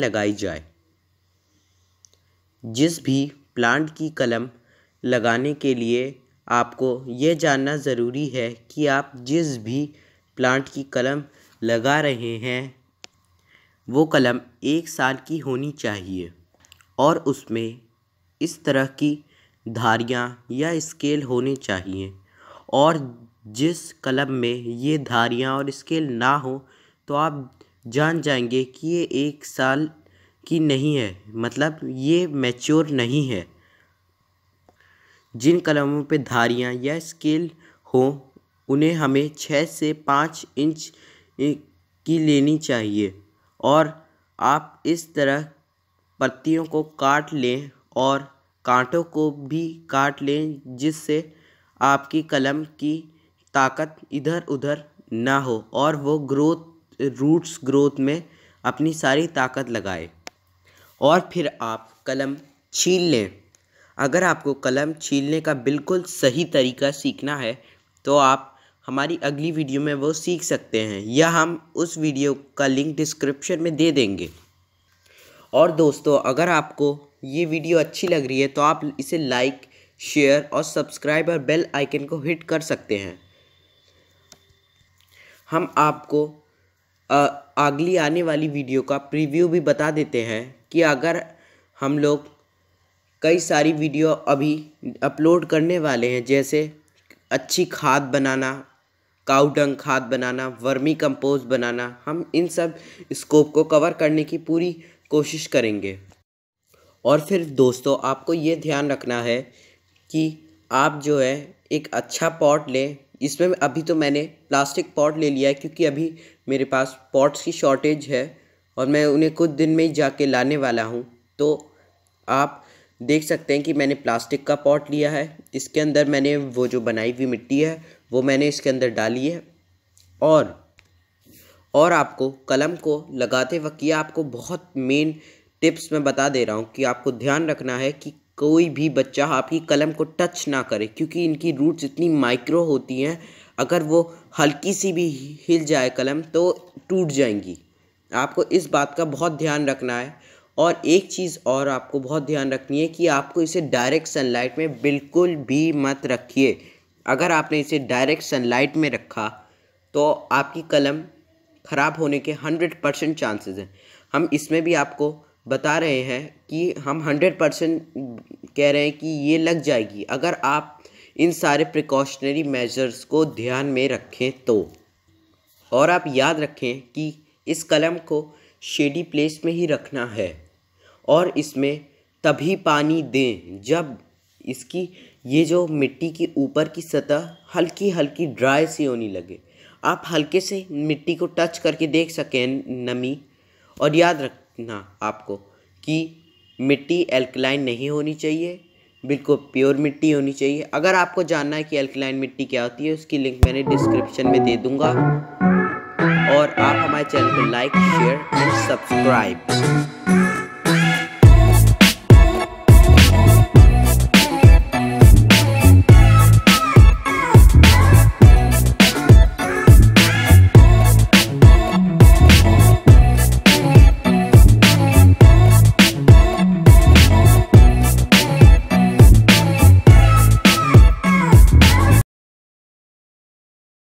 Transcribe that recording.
लगाई जाए जिस भी प्लांट की कलम लगाने के लिए आपको ये जानना ज़रूरी है कि आप जिस भी प्लांट की कलम लगा रहे हैं वो कलम एक साल की होनी चाहिए और उसमें इस तरह की धारियाँ या स्केल होने चाहिए और जिस कलम में ये धारियाँ और स्केल ना हो तो आप जान जाएंगे कि ये एक साल की नहीं है मतलब ये मैच्योर नहीं है जिन कलमों पे धारियाँ या स्केल हो उन्हें हमें छः से पाँच इंच की लेनी चाहिए और आप इस तरह पत्तियों को काट लें और कांटों को भी काट लें जिससे आपकी कलम की ताकत इधर उधर ना हो और वो ग्रोथ रूट्स ग्रोथ में अपनी सारी ताकत लगाए और फिर आप कलम छीन लें अगर आपको कलम छीलने का बिल्कुल सही तरीका सीखना है तो आप हमारी अगली वीडियो में वो सीख सकते हैं या हम उस वीडियो का लिंक डिस्क्रिप्शन में दे देंगे और दोस्तों अगर आपको ये वीडियो अच्छी लग रही है तो आप इसे लाइक शेयर और सब्सक्राइब और बेल आइकन को हिट कर सकते हैं हम आपको अगली आने वाली वीडियो का प्रीव्यू भी बता देते हैं कि अगर हम लोग कई सारी वीडियो अभी अपलोड करने वाले हैं जैसे अच्छी खाद बनाना काउडंग खाद बनाना वर्मी कंपोस्ट बनाना हम इन सब स्कोप को कवर करने की पूरी कोशिश करेंगे और फिर दोस्तों आपको ये ध्यान रखना है कि आप जो है एक अच्छा पॉट लें इसमें अभी तो मैंने प्लास्टिक पॉट ले लिया है क्योंकि अभी मेरे पास पॉट्स की शॉर्टेज है और मैं उन्हें कुछ दिन में ही जाके लाने वाला हूँ तो आप देख सकते हैं कि मैंने प्लास्टिक का पॉट लिया है इसके अंदर मैंने वो जो बनाई हुई मिट्टी है वो मैंने इसके अंदर डाली है और और आपको कलम को लगाते वक्त यह आपको बहुत मेन टिप्स मैं बता दे रहा हूँ कि आपको ध्यान रखना है कि कोई भी बच्चा आपकी कलम को टच ना करे क्योंकि इनकी रूट्स इतनी माइक्रो होती हैं अगर वो हल्की सी भी हिल जाए कलम तो टूट जाएंगी आपको इस बात का बहुत ध्यान रखना है और एक चीज़ और आपको बहुत ध्यान रखनी है कि आपको इसे डायरेक्ट सनलाइट में बिल्कुल भी मत रखिए अगर आपने इसे डायरेक्ट सनलाइट में रखा तो आपकी कलम ख़राब होने के हंड्रेड परसेंट चांसेज़ हैं हम इसमें भी आपको बता रहे हैं कि हम हंड्रेड परसेंट कह रहे हैं कि ये लग जाएगी अगर आप इन सारे प्रिकॉशनरी मेजर्स को ध्यान में रखें तो और आप याद रखें कि इस कलम को शेडी प्लेस में ही रखना है और इसमें तभी पानी दें जब इसकी ये जो मिट्टी की ऊपर की सतह हल्की हल्की ड्राई सी होने लगे आप हल्के से मिट्टी को टच करके देख सकें नमी और याद रख रखना आपको कि मिट्टी एल्कलाइन नहीं होनी चाहिए बिल्कुल प्योर मिट्टी होनी चाहिए अगर आपको जानना है कि एल्कलाइन मिट्टी क्या होती है उसकी लिंक मैंने डिस्क्रिप्शन में दे दूंगा और आप हमारे चैनल को लाइक शेयर एंड सब्सक्राइब